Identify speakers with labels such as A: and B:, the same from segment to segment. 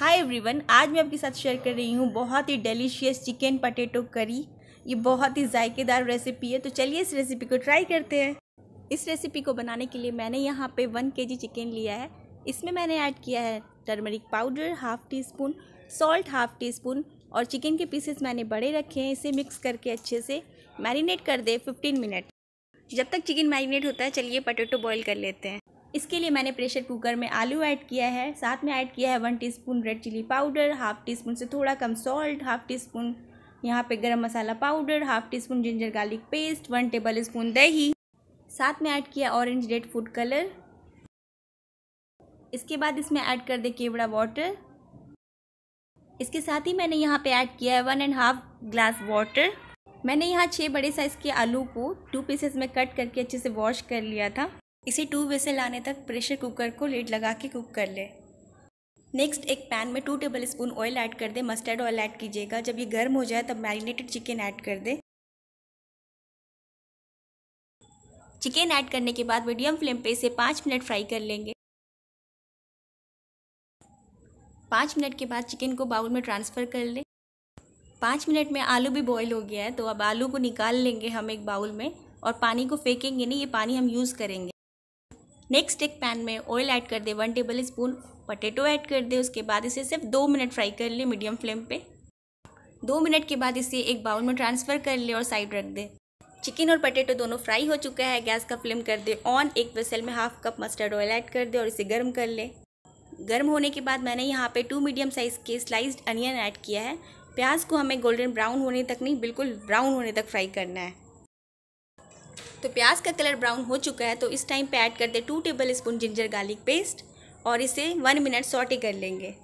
A: hi everyone आज मैं आपके साथ शेयर कर रही हूँ बहुत ही डिलीशियस चिकन पटेटो करी ये बहुत ही जायकेदार रेसिपी है तो चलिए इस रेसिपी को ट्राई करते हैं इस रेसिपी को बनाने के लिए मैंने यहाँ पे वन के चिकन लिया है इसमें मैंने ऐड किया है turmeric powder half teaspoon salt half teaspoon और चिकन के पीसेस मैंने बड़े रखे हैं इसे मिक्स करके अच्छे से मैरिनेट कर दे फिफ्टीन मिनट जब तक चिकन मैरिनेट होता है चलिए पटेटो बॉयल कर लेते हैं इसके लिए मैंने प्रेशर कुकर में आलू ऐड किया है साथ में ऐड किया है one teaspoon red chilli powder half teaspoon से थोड़ा कम सॉल्ट हाफ़ टी स्पून यहाँ पे garam masala powder half teaspoon ginger garlic paste one tablespoon दही साथ में ऐड किया ऑरेंज रेड फूड कलर इसके बाद इसमें ऐड कर दे केवड़ा वाटर इसके साथ ही मैंने यहाँ पे ऐड किया है one and half glass water मैंने यहाँ छः बड़े साइज़ के आलू को टू पीसेस में कट करके अच्छे से वॉश कर लिया था इसे टू से आने तक प्रेशर कुकर को लेट लगा के कुक कर ले
B: नेक्स्ट एक पैन में two tablespoon oil add कर दे मस्टर्ड ऑयल ऐड कीजिएगा जब ये गर्म हो जाए तब मैरिनेटेड चिकन ऐड कर दे चिकन ऐड करने के बाद मीडियम फ्लेम पे इसे पाँच मिनट फ्राई कर लेंगे पाँच मिनट के बाद चिकन को बाउल में ट्रांसफ़र कर ले पाँच मिनट में आलू भी
A: बॉईल हो गया है तो अब आलू को निकाल लेंगे हम एक बाउल में और पानी को फेंकेंगे नहीं ये पानी हम यूज़ करेंगे नेक्स्ट एक पैन में ऑयल ऐड कर दे one tablespoon potato add कर दे उसके बाद इसे सिर्फ दो मिनट फ्राई कर ले मीडियम फ्लेम पे दो मिनट के बाद इसे एक बाउल में ट्रांसफ़र कर लें और साइड रख दे चिकन और पटेटो दोनों फ्राई हो चुका है गैस का फ्लेम कर दे ऑन एक वेसल में half cup mustard oil add कर दे और इसे गर्म कर ले गर्म होने के बाद मैंने यहाँ पे टू मीडियम साइज़ के स्लाइस्ड अनियन ऐड किया है प्याज को हमें गोल्डन ब्राउन होने तक नहीं बिल्कुल ब्राउन होने तक फ्राई करना है तो प्याज का कलर ब्राउन हो चुका है तो इस टाइम पे ऐड कर दे two tablespoon ginger garlic paste और इसे वन मिनट सॉटे कर लेंगे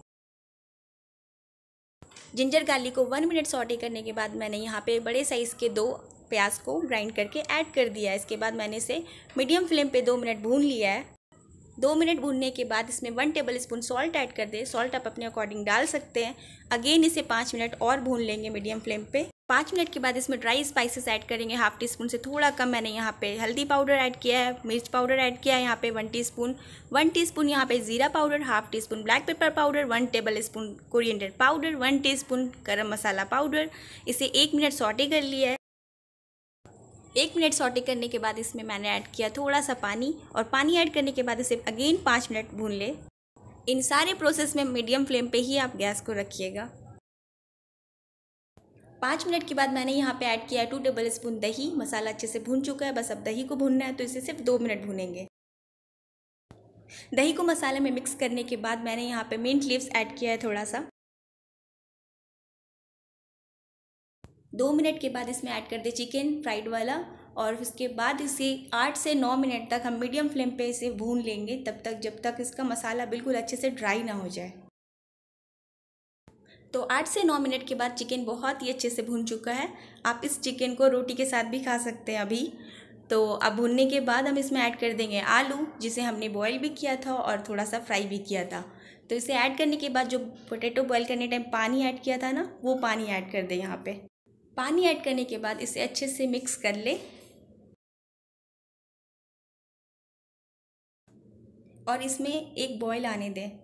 A: जिंजर गार्लिक को वन मिनट सॉटे करने के बाद मैंने यहाँ पे बड़े साइज़ के दो प्याज को ग्राइंड करके ऐड कर दिया है इसके बाद मैंने इसे मीडियम फ्लेम पर दो मिनट भून लिया है दो मिनट भूनने के बाद इसमें one tablespoon salt add कर दें सॉल्ट आप अपने अकॉर्डिंग डाल सकते हैं अगेन इसे पाँच मिनट और भून लेंगे मीडियम फ्लेम पे पाँच मिनट के बाद इसमें ड्राई स्पाइसेस ऐड करेंगे हाफ टी स्पून से थोड़ा कम मैंने यहाँ पे हल्दी पाउडर ऐड किया है मिर्च पाउडर ऐड किया है यहाँ पे वन टीस्पून वन टीस्पून यहाँ पे ज़ीरा powder half teaspoon black pepper powder one tablespoon coriander powder one teaspoon garam masala powder इसे एक मिनट सॉटे कर लिया है एक मिनट सॉटे करने के बाद इसमें मैंने ऐड किया थोड़ा सा पानी और पानी ऐड करने के बाद इसे अगेन पाँच मिनट भून ले इन सारे प्रोसेस में मीडियम फ्लेम पर ही आप गैस को रखिएगा पाँच मिनट के बाद मैंने यहाँ पे ऐड किया है टू टेबल स्पून दही मसाला अच्छे से भून चुका है बस अब दही को भूनना है तो इसे सिर्फ दो मिनट
B: भूनेंगे दही को मसाले में मिक्स करने के बाद मैंने यहाँ पे मिंट लीव्स ऐड किया है थोड़ा सा दो मिनट के बाद इसमें ऐड कर दे चिकन फ्राइड वाला और उसके बाद इसे आठ से नौ मिनट
A: तक हम मीडियम फ्लेम पे इसे भून लेंगे तब तक जब तक इसका मसाला बिल्कुल अच्छे से ड्राई ना हो जाए तो आठ से नौ मिनट के बाद चिकन बहुत ही अच्छे से भुन चुका है आप इस चिकन को रोटी के साथ भी खा सकते हैं अभी तो अब भुनने के बाद हम इसमें ऐड कर देंगे आलू जिसे हमने बॉईल भी किया था और थोड़ा सा फ्राई भी किया था तो इसे ऐड करने के बाद जो पोटैटो बॉईल करने टाइम पानी ऐड किया था ना वो पानी ऐड कर दें यहाँ पे पानी
B: ऐड करने के बाद इसे अच्छे से मिक्स कर ले और इसमें एक बॉईल आने दें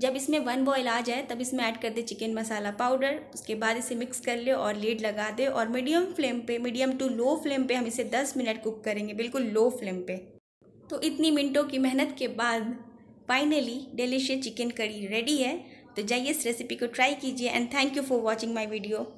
B: जब इसमें वन बॉयल आ जाए तब इसमें ऐड कर दे चिकन मसाला पाउडर उसके
A: बाद इसे मिक्स कर ले और लीड लगा दे और मीडियम फ्लेम पे मीडियम टू लो फ्लेम पे हम इसे दस मिनट कुक करेंगे बिल्कुल लो फ्लेम पे तो इतनी मिनटों की मेहनत के बाद finally
B: delicious chicken curry ready है तो जाइए इस रेसिपी को ट्राई कीजिए and thank you for watching my video